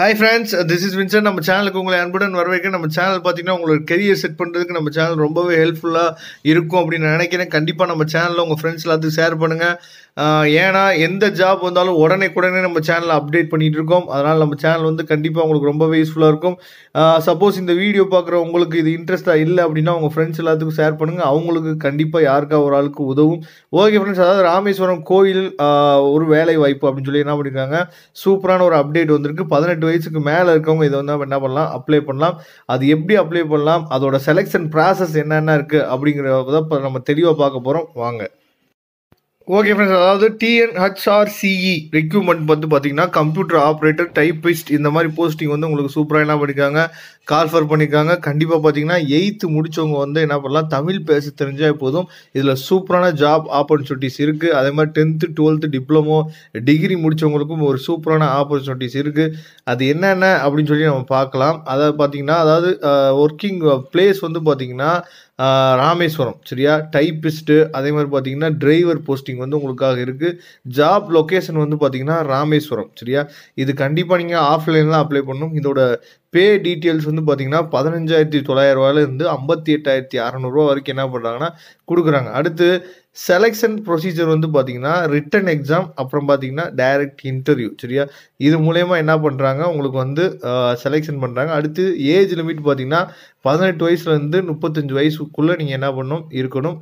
hi friends this is வின்சர் நம்ம சேனலுக்கு உங்களை அன்புடன் வரவேற்க நம்ம சேனல் பார்த்தீங்கன்னா உங்களோட கெரியர் செட் பண்ணுறதுக்கு நம்ம சேனல் ரொம்பவே ஹெல்ப்ஃபுல்லாக இருக்கும் அப்படின்னு நினைக்கிறேன் கண்டிப்பாக நம்ம சேனலில் உங்கள் ஃப்ரெண்ட்ஸ் எல்லாத்துக்கும் ஷேர் பண்ணுங்கள் ஏன்னா எந்த ஜாப் வந்தாலும் உடனே உடனே நம்ம சேனலை அப்டேட் பண்ணிகிட்டு இருக்கோம் அதனால் நம்ம சேனல் வந்து கண்டிப்பாக உங்களுக்கு ரொம்பவே யூஸ்ஃபுல்லாக இருக்கும் சப்போஸ் இந்த வீடியோ பார்க்குற உங்களுக்கு இது இன்ட்ரெஸ்ட்டாக இல்லை அப்படின்னா உங்கள் ஃப்ரெண்ட்ஸ் எல்லாத்துக்கும் ஷேர் பண்ணுங்கள் அவங்களுக்கு கண்டிப்பாக யாருக்கா ஒரு ஆளுக்கு உதவும் ஓகே ஃப்ரெண்ட்ஸ் அதாவது ராமேஸ்வரம் கோயில் ஒரு வேலை வாய்ப்பு அப்படின்னு சொல்லி என்ன பண்ணியிருக்காங்க சூப்பரான ஒரு அப்டேட் வந்திருக்கு பதினெட்டு வயசுக்கு மேலே இருக்கவங்க இதை வந்து என்ன பண்ணலாம் அப்ளை பண்ணலாம் அது எப்படி அப்ளை பண்ணலாம் அதோட செலெக்ஷன் ப்ராசஸ் என்னென்ன இருக்குது அப்படிங்கிறத நம்ம தெளிவாக பார்க்க போகிறோம் வாங்க ஓகே ஃப்ரெண்ட்ஸ் அதாவது டிஎன்ஹெச்ஆர்சிஇ ரெக்யூப்மெண்ட் e வந்து பார்த்தீங்கன்னா கம்ப்யூட்டர் ஆப்ரேட்டர் டைப்பிஸ்ட் இந்த மாதிரி போஸ்டிங் வந்து உங்களுக்கு சூப்பராக என்ன பண்ணிக்காங்க கால்ஃபர் பண்ணியிருக்காங்க கண்டிப்பாக பார்த்தீங்கன்னா எயித்து முடித்தவங்க வந்து என்ன பண்ணலாம் தமிழ் பேச தெரிஞ்சால் போதும் இதில் சூப்பரான ஜாப் ஆப்பர்ச்சுனிட்டிஸ் இருக்குது அதே மாதிரி டென்த்து டுவெல்த்து டிப்ளமோ டிகிரி முடித்தவங்களுக்கும் ஒரு சூப்பரான ஆப்பர்ச்சுனிட்டிஸ் இருக்குது அது என்னென்ன அப்படின்னு சொல்லி நம்ம பார்க்கலாம் அதை பார்த்தீங்கன்னா அதாவது ஒர்க்கிங் பிளேஸ் வந்து பார்த்திங்கன்னா ராமேஸ்வரம் சரியா டைப்பிஸ்ட்டு அதே மாதிரி பார்த்தீங்கன்னா டிரைவர் போஸ்டிங் வந்து உங்களுக்காக இருக்குது ஜாப் லொக்கேஷன் வந்து பார்த்தீங்கன்னா ராமேஸ்வரம் சரியா இது கண்டிப்பாக நீங்கள் ஆஃப்லைனில் அப்ளை பண்ணணும் இதோட பே டீட்டெயில்ஸ் வந்து பார்த்தீங்கன்னா பதினஞ்சாயிரத்தி தொள்ளாயிரரூவாலேருந்து ஐம்பத்தி எட்டாயிரத்தி அறநூறுவா வரைக்கும் என்ன பண்ணுறாங்கன்னா கொடுக்குறாங்க அடுத்து செலெக்ஷன் ப்ரொசீஜர் வந்து பார்த்தீங்கன்னா ரிட்டன் எக்ஸாம் அப்புறம் பார்த்தீங்கன்னா டைரக்ட் இன்டர்வியூ சரியா இது மூலயமா என்ன பண்ணுறாங்க உங்களுக்கு வந்து செலெக்ஷன் பண்ணுறாங்க அடுத்து ஏஜ் லிமிட் பார்த்தீங்கன்னா பதினெட்டு வயசுலேருந்து முப்பத்தஞ்சு வயசுக்குள்ளே நீங்கள் என்ன பண்ணணும் இருக்கணும்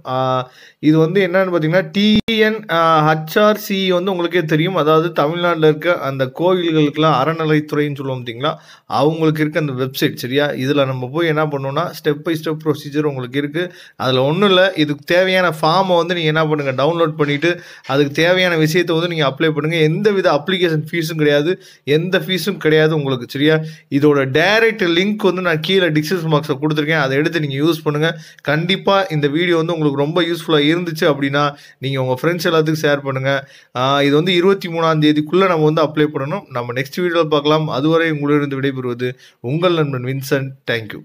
இது வந்து என்னன்னு பார்த்தீங்கன்னா டிஎன் ஹச்ஆர்சி e வந்து உங்களுக்கே தெரியும் அதாவது தமிழ்நாட்டில் இருக்க அந்த கோவில்களுக்கெல்லாம் அறநிலைத்துறைன்னு சொல்லுவோம் பார்த்தீங்களா அவங்களுக்கு இருக்க அந்த வெப்சைட் சரியா இதில் நம்ம போய் என்ன பண்ணோம்னா ஸ்டெப் பை ஸ்டெப் ப்ரொசீஜர் உங்களுக்கு இருக்குது அதில் ஒன்றும் இல்லை இதுக்கு தேவையான ஃபார்மை வந்து நீங்கள் நீங்கள் என்ன பண்ணுங்கள் டவுன்லோட் பண்ணிவிட்டு அதுக்கு தேவையான விஷயத்தை வந்து நீங்கள் அப்ளை பண்ணுங்கள் எந்த வித அப்ளிகேஷன் ஃபீஸும் கிடையாது எந்த ஃபீஸும் கிடையாது உங்களுக்கு சரியா இதோட டைரக்ட் லிங்க் வந்து நான் கீழே டிஸ்கிரிப்ஷன் பாக்ஸில் கொடுத்துருக்கேன் அதை எடுத்து நீங்கள் யூஸ் பண்ணுங்கள் கண்டிப்பாக இந்த வீடியோ வந்து உங்களுக்கு ரொம்ப யூஸ்ஃபுல்லாக இருந்துச்சு அப்படின்னா நீங்கள் உங்கள் ஃப்ரெண்ட்ஸ் எல்லாத்துக்கும் ஷேர் பண்ணுங்கள் இது வந்து இருபத்தி மூணாம் தேதிக்குள்ளே நம்ம வந்து அப்ளை பண்ணணும் நம்ம நெக்ஸ்ட் வீடியோவில் பார்க்கலாம் அதுவரை உங்களிடம் விடைபெறுவது உங்கள் நண்பன் வின்சென்ட் தேங்க்யூ